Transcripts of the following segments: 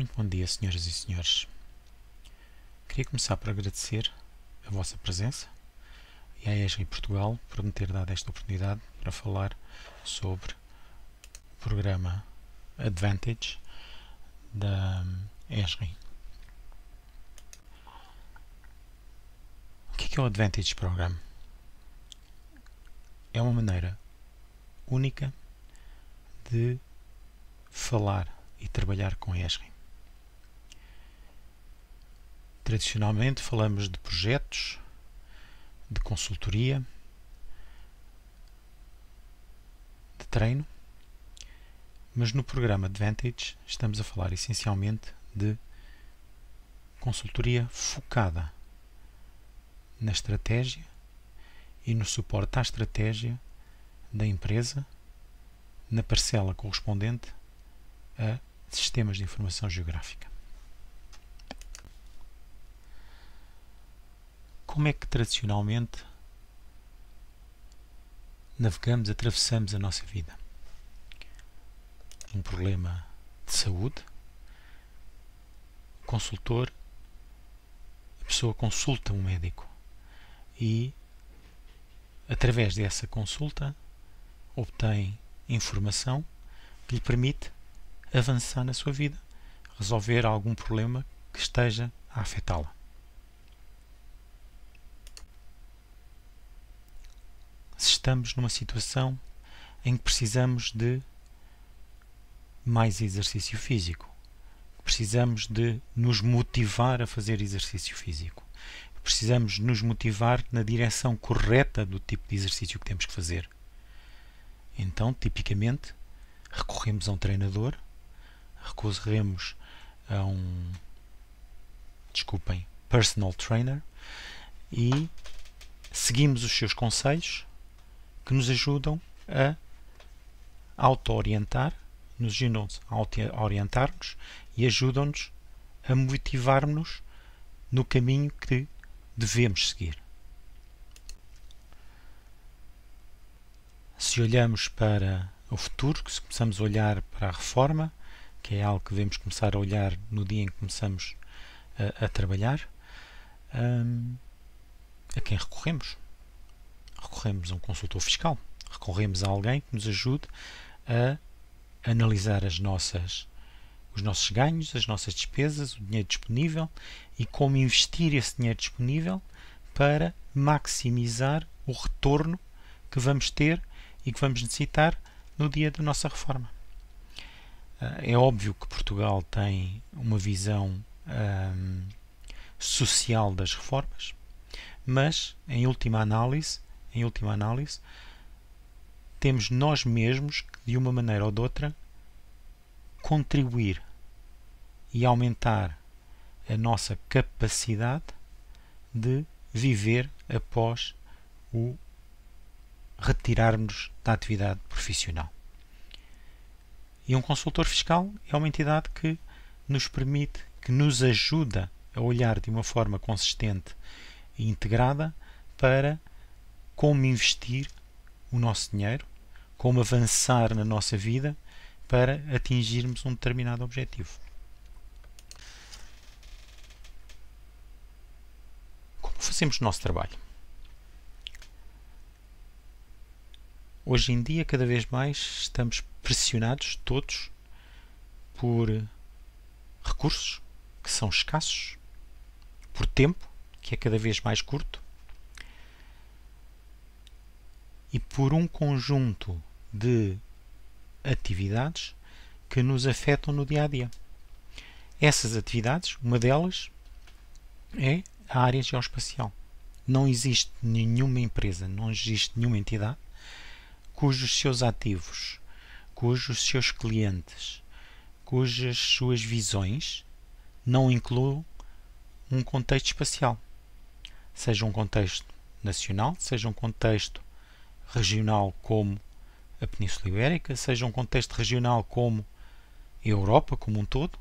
Muito bom dia, senhoras e senhores. Queria começar por agradecer a vossa presença e à Esri Portugal por me ter dado esta oportunidade para falar sobre o programa Advantage da Esri. O é que é o Advantage Program? É uma maneira única de falar e trabalhar com ESRI. Tradicionalmente falamos de projetos, de consultoria, de treino, mas no programa Advantage estamos a falar essencialmente de consultoria focada na estratégia e no suporte à estratégia da empresa na parcela correspondente a sistemas de informação geográfica. como é que tradicionalmente navegamos, atravessamos a nossa vida? Um problema de saúde, o consultor, a pessoa consulta um médico e, através dessa consulta, obtém informação que lhe permite avançar na sua vida, resolver algum problema que esteja a afetá-la. estamos numa situação em que precisamos de mais exercício físico. Precisamos de nos motivar a fazer exercício físico. Precisamos nos motivar na direção correta do tipo de exercício que temos que fazer. Então, tipicamente, recorremos a um treinador, recorremos a um desculpem, personal trainer e seguimos os seus conselhos que nos ajudam a auto-orientar, nos ajudam a a orientar-nos e ajudam-nos a motivar-nos no caminho que devemos seguir. Se olhamos para o futuro, se começamos a olhar para a reforma, que é algo que devemos começar a olhar no dia em que começamos a, a trabalhar, um, a quem recorremos? recorremos a um consultor fiscal, recorremos a alguém que nos ajude a analisar as nossas, os nossos ganhos, as nossas despesas, o dinheiro disponível e como investir esse dinheiro disponível para maximizar o retorno que vamos ter e que vamos necessitar no dia da nossa reforma. Ah, é óbvio que Portugal tem uma visão social das reformas, mas, em última análise, em última análise, temos nós mesmos que, de uma maneira ou de outra, contribuir e aumentar a nossa capacidade de viver após o retirarmos da atividade profissional. E um consultor fiscal é uma entidade que nos permite, que nos ajuda a olhar de uma forma consistente e integrada para como investir o nosso dinheiro, como avançar na nossa vida para atingirmos um determinado objetivo. Como fazemos o nosso trabalho? Hoje em dia, cada vez mais, estamos pressionados todos por recursos que são escassos, por tempo que é cada vez mais curto, e por um conjunto de atividades que nos afetam no dia a dia. Essas atividades, uma delas é a área geoespacial. Não existe nenhuma empresa, não existe nenhuma entidade cujos seus ativos, cujos seus clientes, cujas suas visões não incluam um contexto espacial. Seja um contexto nacional, seja um contexto regional como a Península Ibérica, seja um contexto regional como a Europa como um todo,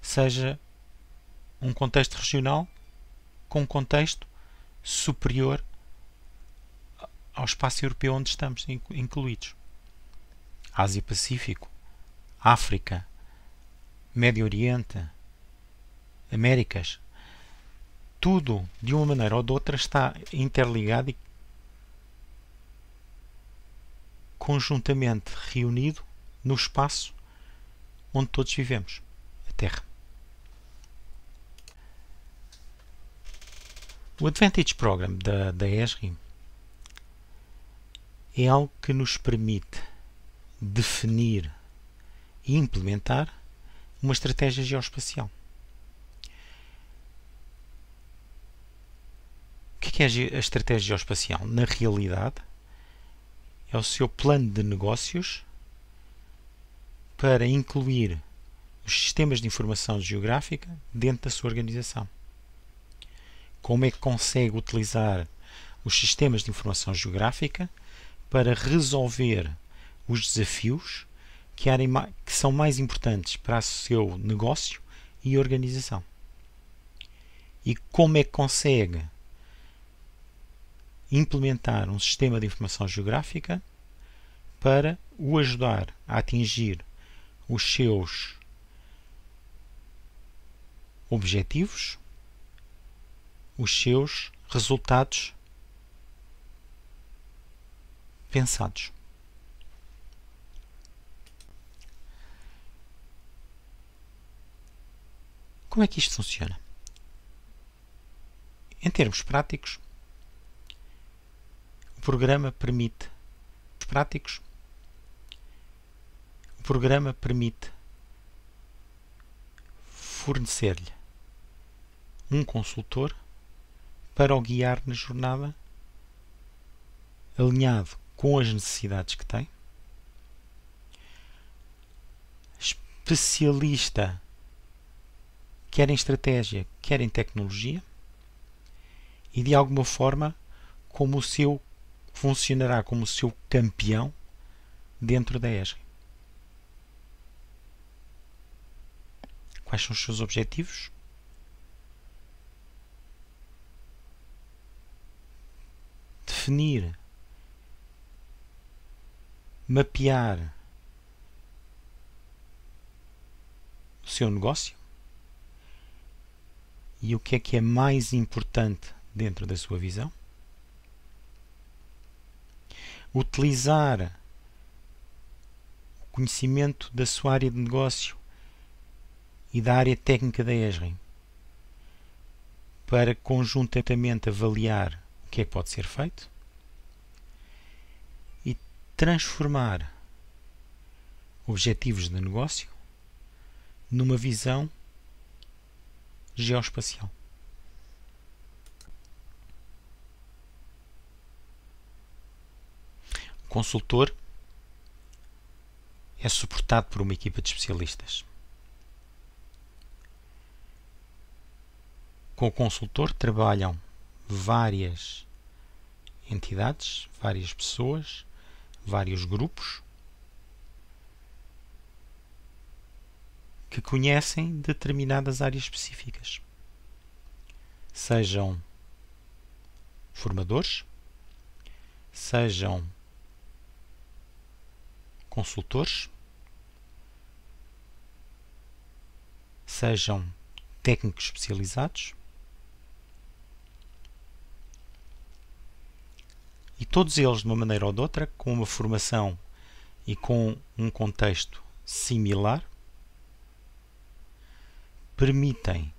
seja um contexto regional com um contexto superior ao espaço europeu onde estamos incluídos. Ásia-Pacífico, África, Médio Oriente, Américas, tudo de uma maneira ou de outra está interligado e conjuntamente reunido no espaço onde todos vivemos, a Terra. O Advantage Program da, da ESRI é algo que nos permite definir e implementar uma estratégia geoespacial. O que é, é a estratégia geoespacial? Na realidade, é o seu plano de negócios para incluir os sistemas de informação geográfica dentro da sua organização. Como é que consegue utilizar os sistemas de informação geográfica para resolver os desafios que, são mais importantes para o seu negócio e organização? E como é que consegue implementar um sistema de informação geográfica para o ajudar a atingir os seus objetivos, os seus resultados pensados. Como é que isto funciona? Em termos práticos, programa permite os práticos. O programa permite fornecer-lhe um consultor para o guiar na jornada, alinhado com as necessidades que tem, especialista quer em estratégia, quer em tecnologia, e de alguma forma como o seu funcionará como seu campeão dentro da ESG. Quais são os seus objetivos? Definir, mapear o seu negócio e o que é que é mais importante dentro da sua visão utilizar o conhecimento da sua área de negócio e da área técnica da ESREM para conjuntamente avaliar o que é que pode ser feito e transformar objetivos de negócio numa visão geoespacial. consultor é suportado por uma equipa de especialistas. Com o consultor trabalham várias entidades, várias pessoas, vários grupos que conhecem determinadas áreas específicas. Sejam formadores, sejam consultores, sejam técnicos especializados. E todos eles, de uma maneira ou de outra, com uma formação e com um contexto similar, permitem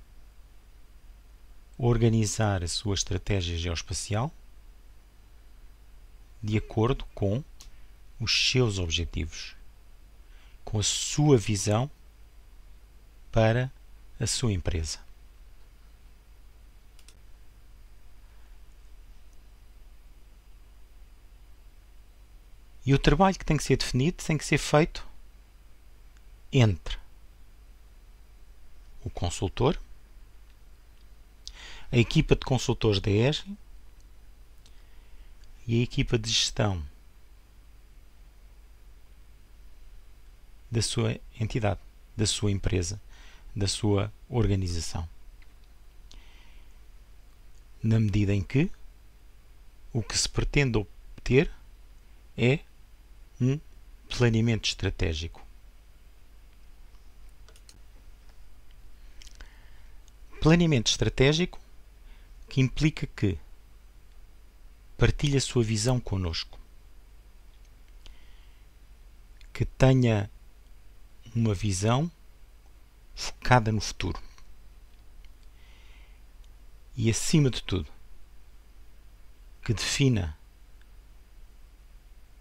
organizar a sua estratégia geoespacial de acordo com os seus objetivos, com a sua visão para a sua empresa. E o trabalho que tem que ser definido tem que ser feito entre o consultor, a equipa de consultores da ESG e a equipa de gestão da sua entidade, da sua empresa, da sua organização. Na medida em que o que se pretende obter é um planeamento estratégico. Planeamento estratégico que implica que partilhe a sua visão conosco, que tenha uma visão focada no futuro. E acima de tudo, que defina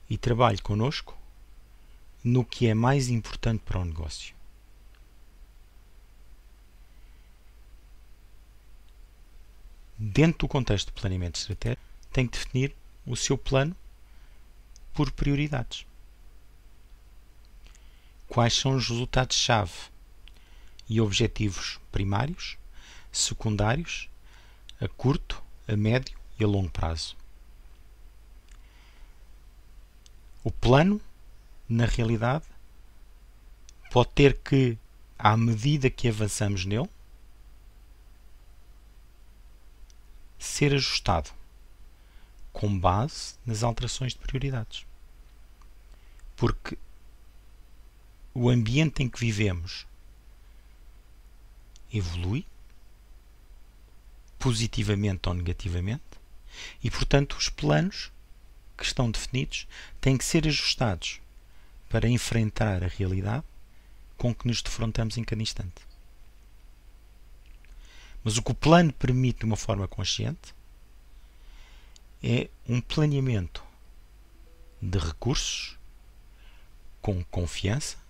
e trabalhe conosco no que é mais importante para o negócio. Dentro do contexto de planeamento estratégico, tem que definir o seu plano por prioridades quais são os resultados-chave e objetivos primários, secundários, a curto, a médio e a longo prazo. O plano, na realidade, pode ter que, à medida que avançamos nele, ser ajustado com base nas alterações de prioridades. Porque o ambiente em que vivemos evolui positivamente ou negativamente e, portanto, os planos que estão definidos têm que ser ajustados para enfrentar a realidade com que nos defrontamos em cada instante. Mas o que o plano permite de uma forma consciente é um planeamento de recursos com confiança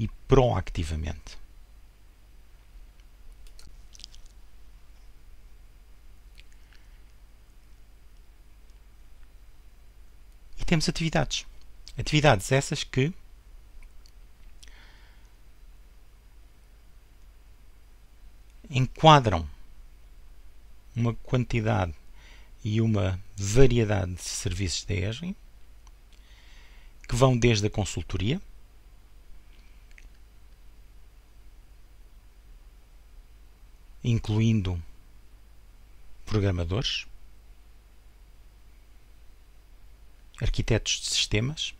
e proactivamente. E temos atividades. Atividades essas que enquadram uma quantidade e uma variedade de serviços de ESRI que vão desde a consultoria incluindo programadores, arquitetos de sistemas,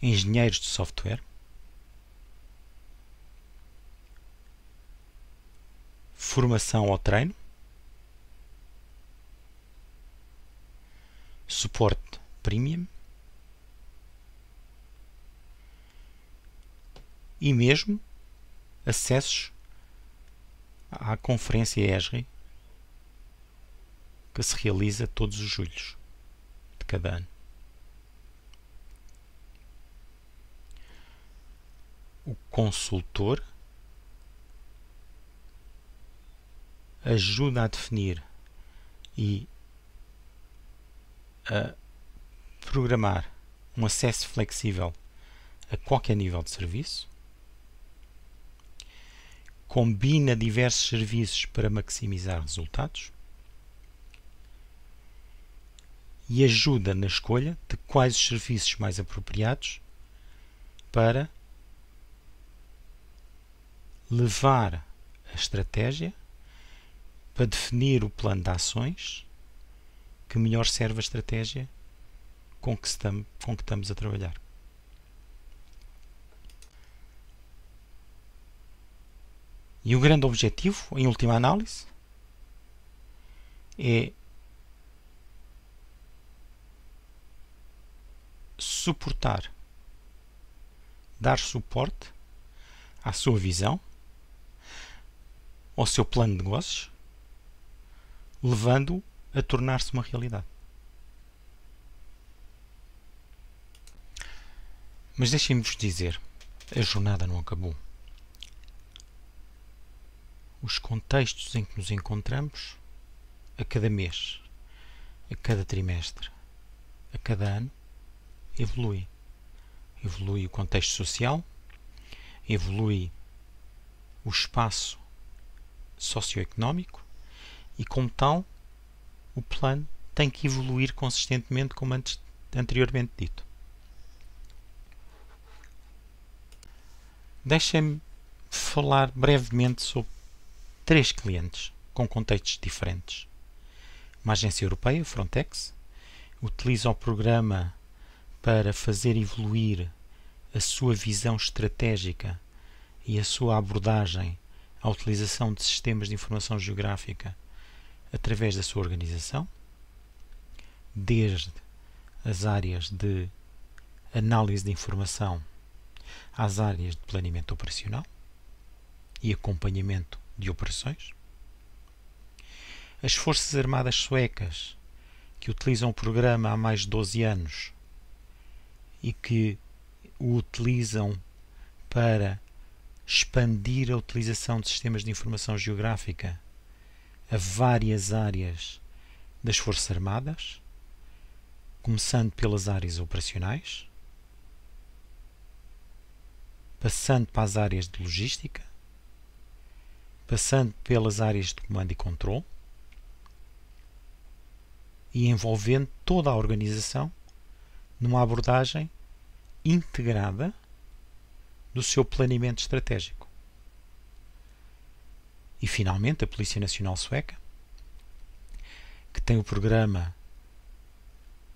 engenheiros de software, formação ou treino, suporte premium e mesmo acessos à Conferência ESRI que se realiza todos os julhos de cada ano. O consultor ajuda a definir e a programar um acesso flexível a qualquer nível de serviço combina diversos serviços para maximizar resultados e ajuda na escolha de quais os serviços mais apropriados para levar a estratégia para definir o plano de ações que melhor serve a estratégia com que estamos, com que estamos a trabalhar. E o grande objetivo, em última análise, é suportar, dar suporte à sua visão, ao seu plano de negócios, levando-o a tornar-se uma realidade. Mas deixem-me vos dizer, a jornada não acabou os contextos em que nos encontramos a cada mês, a cada trimestre, a cada ano, evolui. Evolui o contexto social, evolui o espaço socioeconómico e, como tal, o plano tem que evoluir consistentemente, como antes, anteriormente dito. Deixem-me falar brevemente sobre três clientes com contextos diferentes. Uma agência europeia, Frontex, utiliza o programa para fazer evoluir a sua visão estratégica e a sua abordagem à utilização de sistemas de informação geográfica através da sua organização, desde as áreas de análise de informação às áreas de planeamento operacional e acompanhamento de operações. As Forças Armadas Suecas, que utilizam o programa há mais de 12 anos e que o utilizam para expandir a utilização de sistemas de informação geográfica a várias áreas das Forças Armadas, começando pelas áreas operacionais, passando para as áreas de logística, passando pelas áreas de comando e controle e envolvendo toda a organização numa abordagem integrada do seu planeamento estratégico. E finalmente, a Polícia Nacional Sueca, que tem o programa,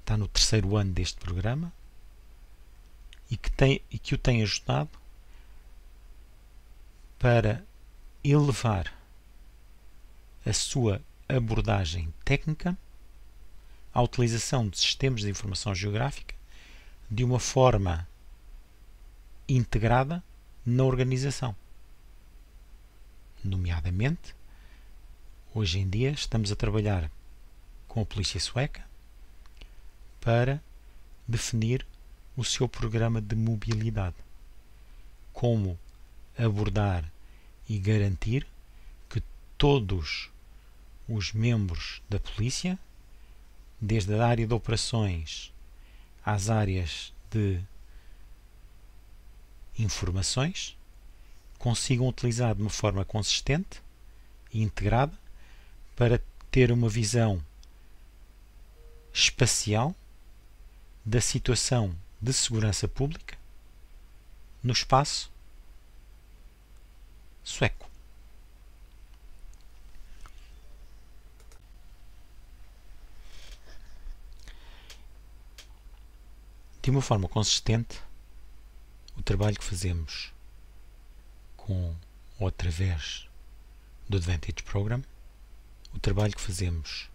está no terceiro ano deste programa e que, tem, e que o tem ajudado para elevar a sua abordagem técnica à utilização de sistemas de informação geográfica de uma forma integrada na organização. Nomeadamente, hoje em dia estamos a trabalhar com a polícia sueca para definir o seu programa de mobilidade. Como abordar e garantir que todos os membros da polícia, desde a área de operações às áreas de informações, consigam utilizar de uma forma consistente e integrada para ter uma visão espacial da situação de segurança pública no espaço sueco. De uma forma consistente, o trabalho que fazemos com ou através do Advantage Program, o trabalho que fazemos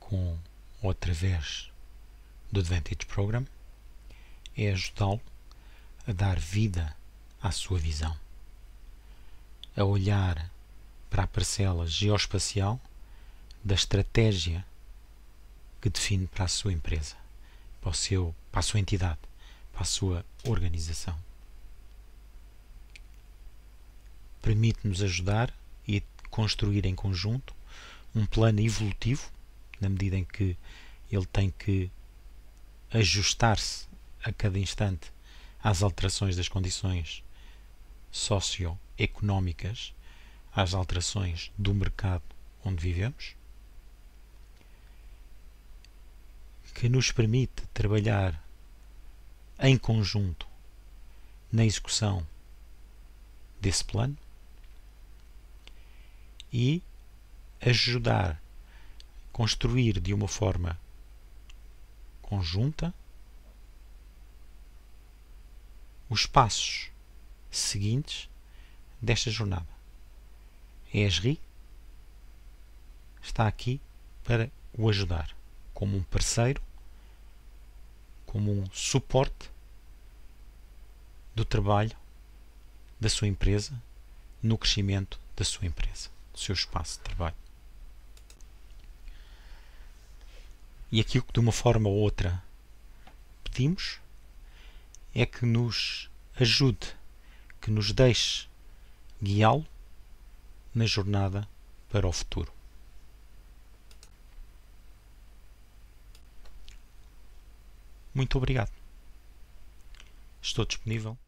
com ou através do Advantage Program é ajudá-lo a dar vida à sua visão a olhar para a parcela geoespacial da estratégia que define para a sua empresa, para, seu, para a sua entidade, para a sua organização. Permite-nos ajudar e construir em conjunto um plano evolutivo, na medida em que ele tem que ajustar-se a cada instante às alterações das condições socio económicas às alterações do mercado onde vivemos, que nos permite trabalhar em conjunto na execução desse plano e ajudar a construir de uma forma conjunta os passos seguintes desta jornada. A ESRI está aqui para o ajudar como um parceiro, como um suporte do trabalho da sua empresa no crescimento da sua empresa, do seu espaço de trabalho. E aquilo que de uma forma ou outra pedimos é que nos ajude, que nos deixe guiá-lo na jornada para o futuro. Muito obrigado. Estou disponível